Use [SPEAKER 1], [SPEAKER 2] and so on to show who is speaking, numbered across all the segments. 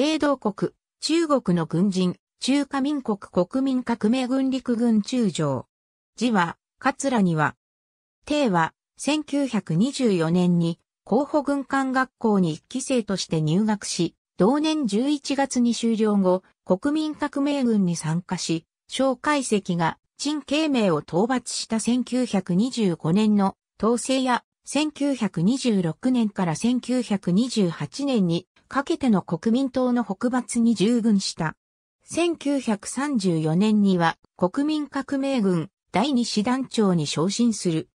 [SPEAKER 1] 帝道国、中国の軍人、中華民国国民革命軍陸軍中将。字は、桂には。帝は、1924年に、候補軍艦学校に1期生として入学し、同年11月に終了後、国民革命軍に参加し、蒋介石が陳慶明を討伐した1925年の統制や1926年から1928年にかけての国民党の北伐に従軍した。1934年には国民革命軍第二師団長に昇進する。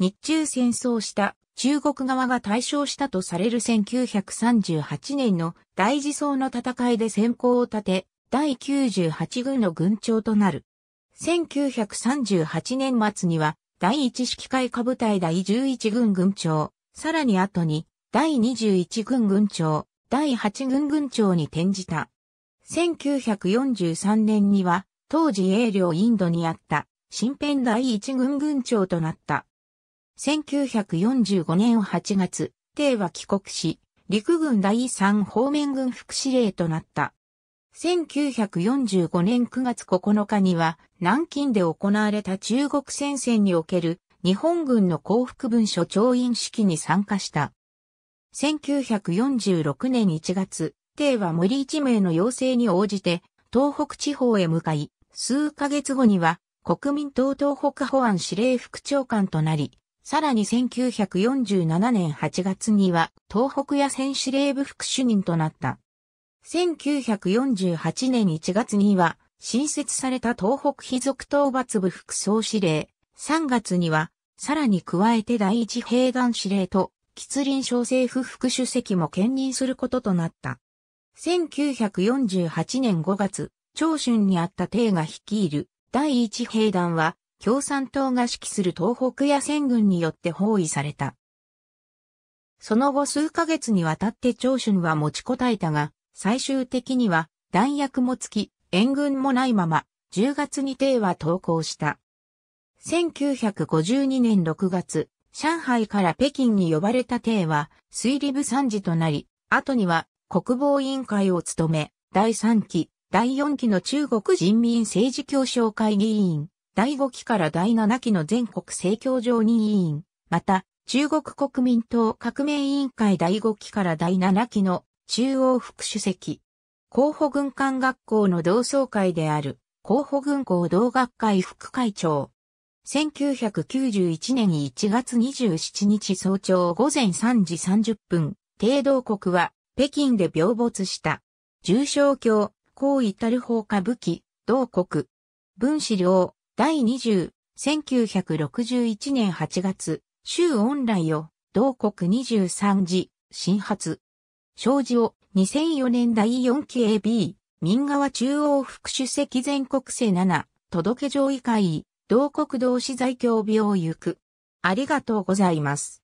[SPEAKER 1] 日中戦争した中国側が対象したとされる1938年の大事層の戦いで先行を立て、第98軍の軍長となる。1938年末には第一式会下部隊第11軍軍長、さらに後に、第21軍軍長、第8軍軍長に転じた。1943年には、当時英領インドにあった、新編第1軍軍長となった。1945年8月、帝は帰国し、陸軍第3方面軍副司令となった。1945年9月9日には、南京で行われた中国戦線における日本軍の降伏文書調印式に参加した。1946年1月、帝は森一名の要請に応じて東北地方へ向かい、数ヶ月後には国民党東北保安司令副長官となり、さらに1947年8月には東北野戦司令部副主任となった。1948年1月には新設された東北非属討伐部副総司令、3月には、さらに加えて第一兵団司令と、吉林省政府副主席も兼任することとなった。1948年5月、長春にあった帝が率いる第一兵団は、共産党が指揮する東北野戦軍によって包囲された。その後数ヶ月にわたって長春は持ちこたえたが、最終的には弾薬も尽き、援軍もないまま、10月に帝は投降した。1952年6月、上海から北京に呼ばれた帝は、水利部参事となり、後には国防委員会を務め、第3期、第4期の中国人民政治協商会議員、第5期から第7期の全国政教常任委員、また、中国国民党革命委員会第5期から第7期の中央副主席、候補軍艦学校の同窓会である、候補軍校同学会副会長。1991年1月27日早朝午前3時30分、帝道国は北京で病没した。重症教、高たる放火武器、同国。分子量、第20、1961年8月、州恩来を、同国23時、新発。障子を、2004年第4期 AB、民側中央副主席全国生7、届け上位会、同国同資在京病行く。ありがとうございます。